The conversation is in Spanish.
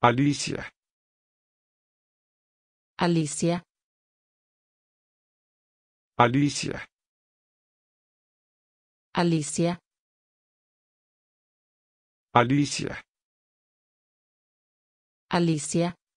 Alicia. Alicia. Alicia. Alicia. Alicia. Alicia.